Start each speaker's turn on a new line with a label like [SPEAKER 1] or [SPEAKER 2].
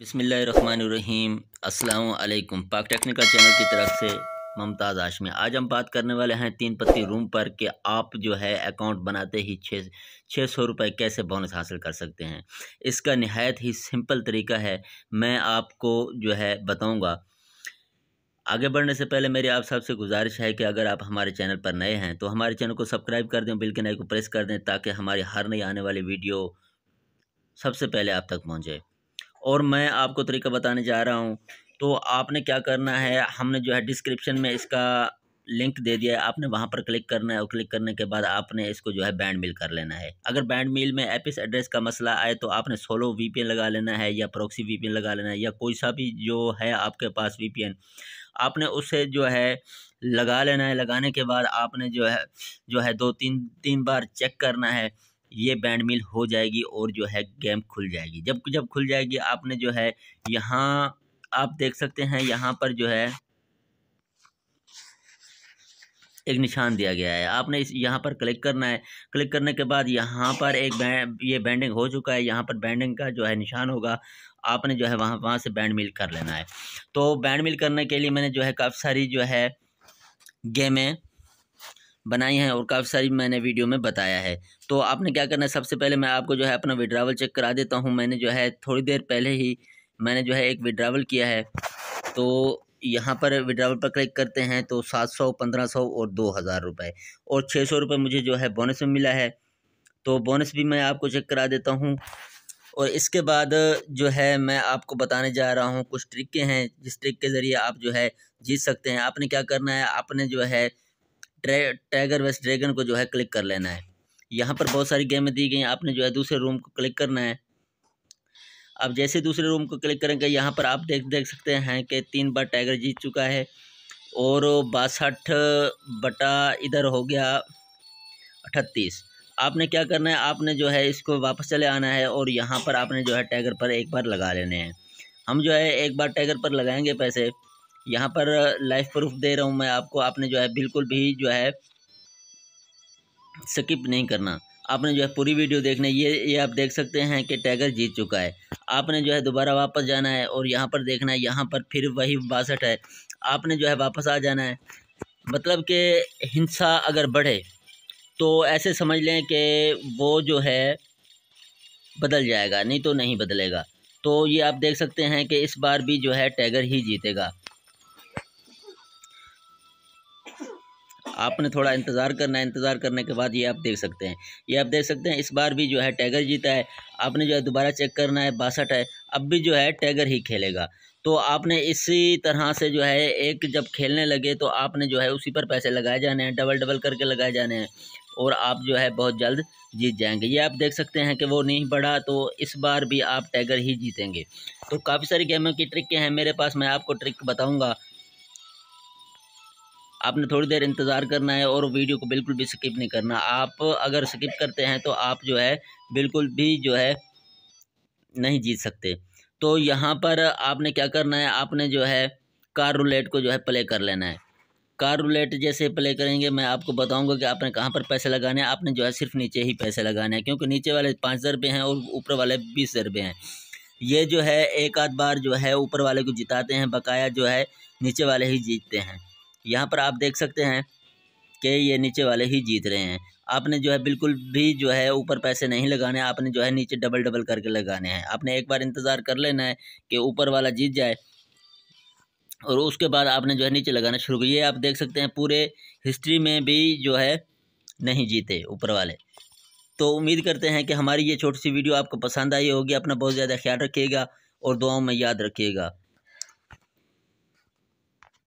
[SPEAKER 1] बिसमीम् अल्लाम पाक technical channel की तरफ से ममताज़ आशमी आज हम बात करने वाले हैं तीन पत्ती रूम पर कि आप जो है अकाउंट बनाते ही छः छः सौ रुपये कैसे बोनस हासिल कर सकते हैं इसका नहायत ही सिंपल तरीका है मैं आपको जो है बताऊंगा आगे बढ़ने से पहले मेरी आप सबसे गुजारिश है कि अगर आप हमारे चैनल पर नए हैं तो हमारे चैनल को सब्सक्राइब कर दें बिल के नए को प्रेस कर दें ताकि हमारी हर नई आने वाली वीडियो सबसे पहले आप तक पहुँचे और मैं आपको तरीका बताने जा रहा हूँ तो आपने क्या करना है हमने जो है डिस्क्रिप्शन में इसका लिंक दे दिया है आपने वहाँ पर क्लिक करना है और क्लिक करने के बाद आपने इसको जो है बैंड मिल कर लेना है अगर बैंड मिल में एपिस एड्रेस का मसला आए तो आपने सोलो वीपीएन लगा लेना है या प्रॉक्सी वीपीएन लगा लेना है या कोई सा भी जो है आपके पास वीपीएन आपने उसे जो है लगा लेना है लगाने के बाद आपने जो है जो है दो तीन तीन बार चेक करना है ये बैंड मिल हो जाएगी और जो है गेम खुल जाएगी जब जब खुल जाएगी आपने जो है यहाँ आप देख सकते हैं यहाँ पर जो है एक निशान दिया गया है आपने इस यहाँ पर क्लिक करना है क्लिक करने के बाद यहाँ पर एक बैंड ये बैंडिंग हो चुका है यहाँ पर बैंडिंग का जो है निशान होगा आपने जो है वहाँ वहाँ से बैंड मिल कर लेना है तो बैंड मिल करने के लिए मैंने जो है काफ़ी सारी जो है गेमें बनाई हैं और काफ़ी सारी मैंने वीडियो में बताया है तो आपने क्या करना है सबसे पहले मैं आपको जो है अपना विड्रावल चेक करा देता हूँ मैंने जो है थोड़ी देर पहले ही मैंने जो है एक विड्रावल किया है तो यहाँ पर विड्रावल पर क्लिक करते हैं तो सात सौ पंद्रह सौ और दो हज़ार रुपये और छः सौ रुपये मुझे जो है बोनस में मिला है तो बोनस भी मैं आपको चेक करा देता हूँ और इसके बाद जो है मैं आपको बताने जा रहा हूँ कुछ ट्रिके हैं जिस ट्रिक के ज़रिए आप जो है जीत सकते हैं आपने क्या करना है आपने जो है ट्रे टाइगर वेस्ट ड्रैगन को जो है क्लिक कर लेना है यहाँ पर बहुत सारी गेमें दी गई आपने जो है दूसरे रूम को क्लिक करना है अब जैसे दूसरे रूम को क्लिक करेंगे यहाँ पर आप देख देख सकते हैं कि तीन बार टाइगर जीत चुका है और बासठ बटा इधर हो गया अठतीस आपने क्या करना है आपने जो है इसको वापस चले आना है और यहाँ पर आपने जो है टाइगर पर एक बार लगा लेने हैं हम जो है एक बार टाइगर पर लगाएंगे पैसे यहाँ पर लाइफ प्रूफ दे रहा हूँ मैं आपको आपने जो है बिल्कुल भी जो है स्किप नहीं करना आपने जो है पूरी वीडियो देखना ये ये आप देख सकते हैं कि टैगर जीत चुका है आपने जो है दोबारा वापस जाना है और यहाँ पर देखना है यहाँ पर फिर वही बासठ है आपने जो है वापस आ जाना है मतलब कि हिंसा अगर बढ़े तो ऐसे समझ लें कि वो जो है बदल जाएगा नहीं तो नहीं बदलेगा तो ये आप देख सकते हैं कि इस बार भी जो है टैगर ही जीतेगा आपने थोड़ा इंतज़ार करना है इंतज़ार करने के बाद ये आप देख सकते हैं ये आप देख सकते हैं इस बार भी जो है टैगर जीता है आपने जो है दोबारा चेक करना है बासठ है अब भी जो है टैगर ही खेलेगा तो आपने इसी तरह से जो है एक जब खेलने लगे तो आपने जो है उसी पर पैसे लगाए जाने हैं डबल डबल करके लगाए जाने हैं और आप जो है बहुत जल्द जीत जाएंगे ये आप देख सकते हैं कि वो नहीं बढ़ा तो इस बार भी आप टाइगर ही जीतेंगे तो काफ़ी सारी गेमों की ट्रिक हैं मेरे पास मैं आपको ट्रिक बताऊंगा आपने थोड़ी देर इंतज़ार करना है और वीडियो को बिल्कुल भी स्किप नहीं करना आप अगर स्किप करते हैं तो आप जो है बिल्कुल भी जो है नहीं जीत सकते तो यहाँ पर आपने क्या करना है आपने जो है कार रूलेट को जो है प्ले कर लेना है कार रूलेट जैसे प्ले करेंगे मैं आपको बताऊंगा कि आपने कहाँ पर पैसे लगाने हैं आपने जो है सिर्फ नीचे ही पैसे लगाने हैं क्योंकि नीचे वाले पाँच हज़ार रुपये हैं और ऊपर वाले बीस हज़ार रुपये हैं ये जो है एक आध बार जो है ऊपर वाले को जिताते हैं बकाया जो है नीचे वाले ही जीतते हैं यहाँ पर आप देख सकते हैं कि ये नीचे वाले ही जीत रहे हैं आपने जो है बिल्कुल भी जो है ऊपर पैसे नहीं लगाने आपने जो है नीचे डबल डबल करके लगाने हैं आपने एक बार इंतज़ार कर लेना है कि ऊपर वाला जीत जाए और उसके बाद आपने जो है नीचे लगाना शुरू किया आप देख सकते हैं पूरे हिस्ट्री में भी जो है नहीं जीते ऊपर वाले तो उम्मीद करते हैं कि हमारी ये छोटी सी वीडियो आपको पसंद आई होगी अपना बहुत ज़्यादा ख्याल रखिएगा और दुआओं में याद रखिएगा